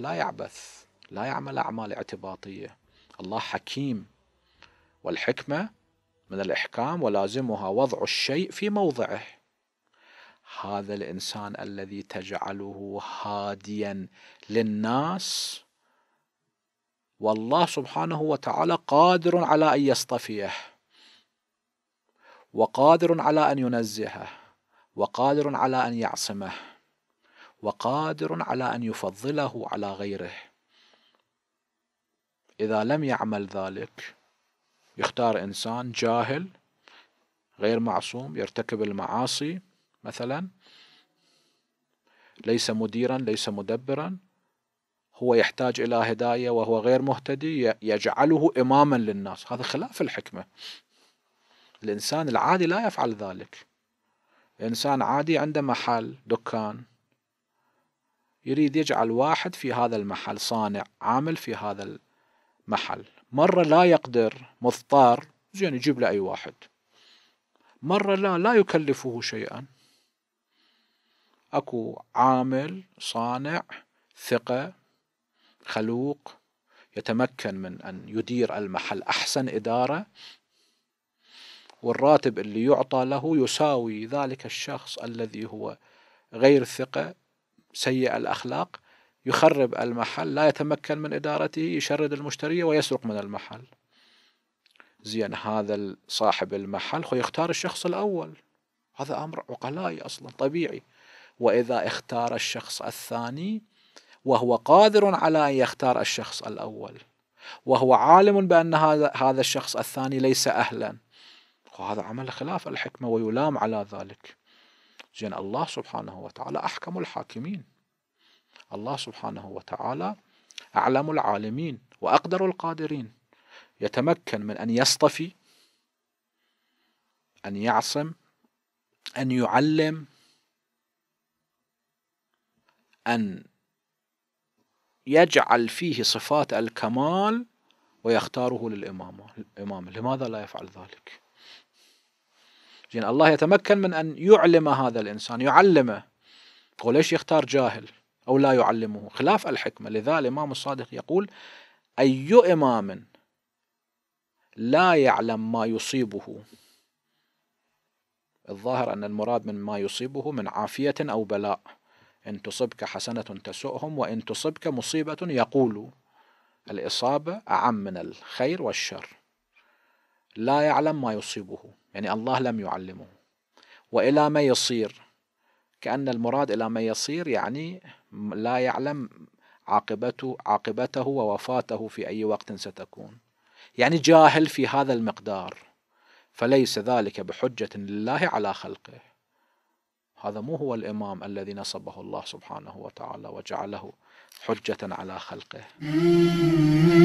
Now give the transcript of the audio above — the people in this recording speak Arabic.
لا يعبث لا يعمل أعمال اعتباطية الله حكيم والحكمة من الإحكام ولازمها وضع الشيء في موضعه هذا الإنسان الذي تجعله هاديا للناس والله سبحانه وتعالى قادر على أن يصطفيه وقادر على أن ينزهه وقادر على أن يعصمه وقادر على ان يفضله على غيره اذا لم يعمل ذلك يختار انسان جاهل غير معصوم يرتكب المعاصي مثلا ليس مديرا ليس مدبرا هو يحتاج الى هدايه وهو غير مهتدي يجعله اماما للناس هذا خلاف الحكمه الانسان العادي لا يفعل ذلك انسان عادي عنده محل دكان يريد يجعل واحد في هذا المحل صانع عامل في هذا المحل مرة لا يقدر مضطر زين يجيب له أي واحد مرة لا لا يكلفه شيئا أكو عامل صانع ثقة خلوق يتمكن من أن يدير المحل أحسن إدارة والراتب اللي يعطى له يساوي ذلك الشخص الذي هو غير ثقة سيء الأخلاق يخرب المحل لا يتمكن من إدارته يشرد المشتري ويسرق من المحل زين هذا صاحب المحل هو يختار الشخص الأول هذا أمر عقلائي أصلا طبيعي وإذا اختار الشخص الثاني وهو قادر على أن يختار الشخص الأول وهو عالم بأن هذا هذا الشخص الثاني ليس أهلا وهذا عمل خلاف الحكمة ويلام على ذلك زين الله سبحانه وتعالى أحكم الحاكمين الله سبحانه وتعالى أعلم العالمين وأقدر القادرين يتمكن من أن يصطفي أن يعصم أن يعلم أن يجعل فيه صفات الكمال ويختاره للإمامة لماذا لا يفعل ذلك؟ زين الله يتمكن من أن يعلم هذا الإنسان يعلمه يقول ليش يختار جاهل أو لا يعلمه خلاف الحكمة لذا الإمام الصادق يقول أي إمام لا يعلم ما يصيبه الظاهر أن المراد من ما يصيبه من عافية أو بلاء إن تصبك حسنة تسؤهم وإن تصبك مصيبة يقول الإصابة أعم من الخير والشر لا يعلم ما يصيبه يعني الله لم يعلمه وإلى ما يصير كأن المراد إلى ما يصير يعني لا يعلم عاقبته عاقبته ووفاته في أي وقت ستكون يعني جاهل في هذا المقدار فليس ذلك بحجة لله على خلقه هذا مو هو الإمام الذي نصبه الله سبحانه وتعالى وجعله حجة على خلقه